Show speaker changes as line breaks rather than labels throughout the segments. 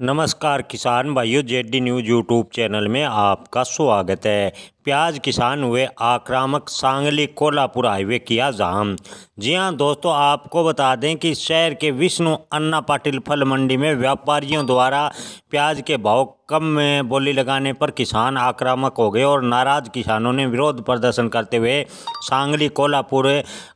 नमस्कार किसान भाइयों जेडी न्यूज़ यूट्यूब चैनल में आपका स्वागत है प्याज किसान हुए आक्रामक सांगली कोल्हापुर हाईवे किया जाम जी हाँ दोस्तों आपको बता दें कि शहर के विष्णु अन्ना पाटिल फल मंडी में व्यापारियों द्वारा प्याज के भाव कम में बोली लगाने पर किसान आक्रामक हो गए और नाराज़ किसानों ने विरोध प्रदर्शन करते हुए सांगली कोल्हापुर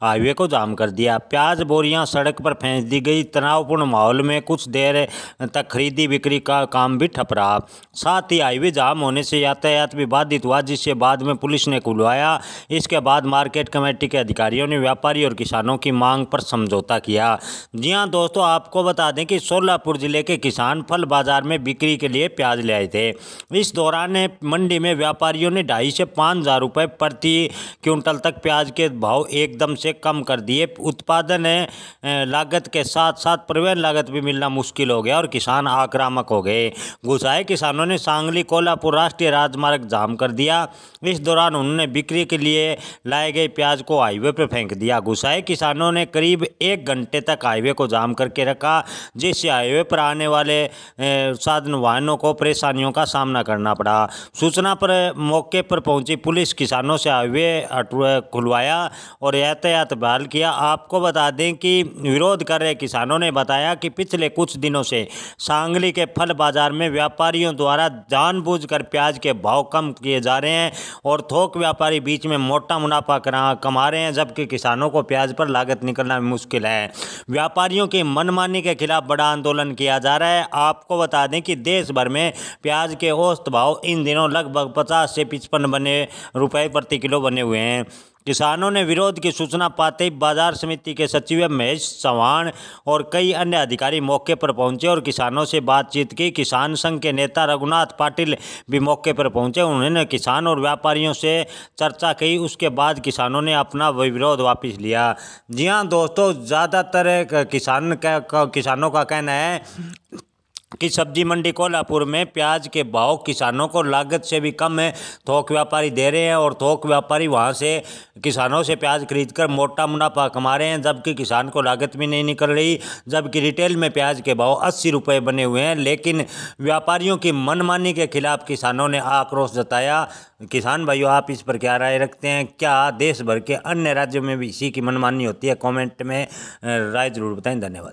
हाईवे को जाम कर दिया प्याज बोरियां सड़क पर फेंक दी गई तनावपूर्ण माहौल में कुछ देर तक खरीदी बिक्री का काम भी ठप रहा साथ ही हाईवे जाम होने से यातायात भी बाधित हुआ जिससे बाद में पुलिस ने खुलवाया इसके बाद मार्केट कमेटी के अधिकारियों ने व्यापारी और किसानों की मांग पर समझौता किया जी हाँ दोस्तों आपको बता दें कि सोलापुर ज़िले के किसान फल बाज़ार में बिक्री के लिए प्याज ले आए थे इस दौरान मंडी में व्यापारियों ने ढाई से पाँच हज़ार रुपये प्रति क्विंटल तक प्याज के भाव एकदम से कम कर दिए उत्पादन लागत के साथ साथ परिवहन लागत भी मिलना मुश्किल हो गया और किसान आक्रामक हो गए घुसाए किसानों ने सांगली कोल्हापुर राष्ट्रीय राजमार्ग जाम कर दिया इस दौरान उन्होंने बिक्री के लिए लाए गए प्याज को हाईवे पर फेंक दिया गुस्साए किसानों ने करीब एक घंटे तक हाईवे को जाम करके रखा जिससे हाईवे पर आने वाले साधन वाहनों को परेशानियों का सामना करना पड़ा सूचना पर मौके पर पहुंची पुलिस किसानों से हाईवे खुलवाया और यातायात बहाल किया आपको बता दें कि विरोध कर रहे किसानों ने बताया कि पिछले कुछ दिनों से सांगली के फल बाजार में व्यापारियों द्वारा जानबूझकर प्याज के भाव कम किए जा रहे हैं और थोक व्यापारी बीच में मोटा मुनाफा कमा रहे हैं जबकि किसानों को प्याज पर लागत निकलना मुश्किल है व्यापारियों की मनमानी के खिलाफ बड़ा आंदोलन किया जा रहा है आपको बता दें कि देश भर में प्याज के औसत भाव इन दिनों लगभग पचास से पचपन बने रुपए प्रति किलो बने हुए हैं किसानों ने विरोध की सूचना पाते ही बाजार समिति के सचिव महेश चौहान और कई अन्य अधिकारी मौके पर पहुंचे और किसानों से बातचीत की किसान संघ के नेता रघुनाथ पाटिल भी मौके पर पहुंचे उन्होंने किसान और व्यापारियों से चर्चा की उसके बाद किसानों ने अपना विरोध वापस लिया जी हाँ दोस्तों ज़्यादातर किसान का किसानों का कहना है की सब्जी मंडी कोल्हापुर में प्याज के भाव किसानों को लागत से भी कम है थोक व्यापारी दे रहे हैं और थोक व्यापारी वहाँ से किसानों से प्याज खरीद कर मोटा मुनाफा कमा रहे हैं जबकि किसान को लागत भी नहीं निकल रही जबकि रिटेल में प्याज के भाव अस्सी रुपये बने हुए हैं लेकिन व्यापारियों की मनमानी के खिलाफ किसानों ने आक्रोश जताया किसान भाइयों आप इस पर क्या राय रखते हैं क्या देश भर के अन्य राज्यों में भी इसी की मनमानी होती है कमेंट में राय जरूर बताएं धन्यवाद